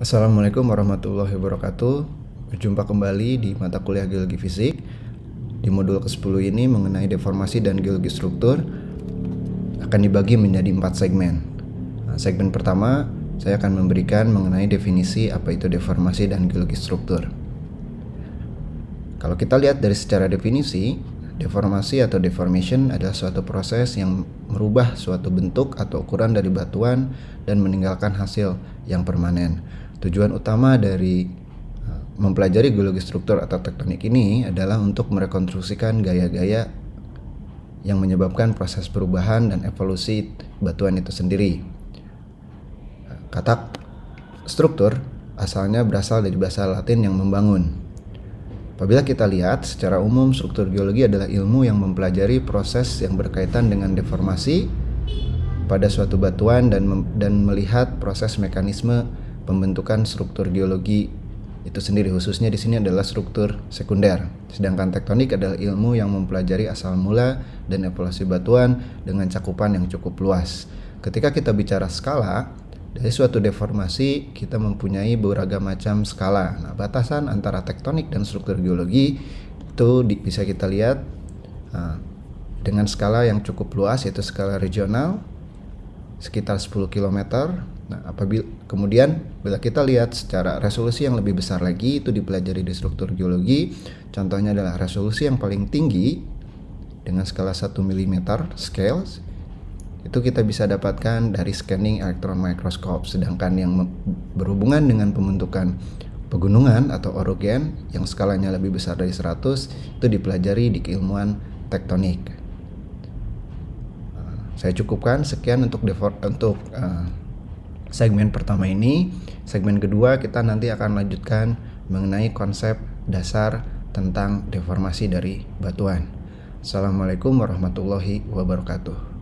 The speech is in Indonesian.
Assalamualaikum warahmatullahi wabarakatuh. Berjumpa kembali di mata kuliah Geologi Fisik. Di modul ke-10 ini mengenai deformasi dan geologi struktur akan dibagi menjadi empat segmen. Nah, segmen pertama saya akan memberikan mengenai definisi apa itu deformasi dan geologi struktur. Kalau kita lihat dari secara definisi, Deformasi atau deformation adalah suatu proses yang merubah suatu bentuk atau ukuran dari batuan dan meninggalkan hasil yang permanen. Tujuan utama dari uh, mempelajari geologi struktur atau tektonik ini adalah untuk merekonstruksikan gaya-gaya yang menyebabkan proses perubahan dan evolusi batuan itu sendiri. Kata struktur asalnya berasal dari bahasa Latin yang membangun, Apabila kita lihat secara umum struktur geologi adalah ilmu yang mempelajari proses yang berkaitan dengan deformasi pada suatu batuan dan dan melihat proses mekanisme pembentukan struktur geologi itu sendiri khususnya di sini adalah struktur sekunder. Sedangkan tektonik adalah ilmu yang mempelajari asal mula dan evolusi batuan dengan cakupan yang cukup luas. Ketika kita bicara skala, dari suatu deformasi, kita mempunyai beragam macam skala. Nah, batasan antara tektonik dan struktur geologi itu di, bisa kita lihat uh, dengan skala yang cukup luas, yaitu skala regional sekitar 10 km. Nah, apabila kemudian bila kita lihat secara resolusi yang lebih besar lagi itu dipelajari di struktur geologi, contohnya adalah resolusi yang paling tinggi dengan skala 1 mm scale itu kita bisa dapatkan dari scanning elektron microscope sedangkan yang berhubungan dengan pembentukan pegunungan atau orogen yang skalanya lebih besar dari 100 itu dipelajari di keilmuan tektonik. Eh, saya cukupkan sekian untuk untuk uh, segmen pertama ini. Segmen kedua kita nanti akan lanjutkan mengenai konsep dasar tentang deformasi dari batuan. Assalamualaikum warahmatullahi wabarakatuh.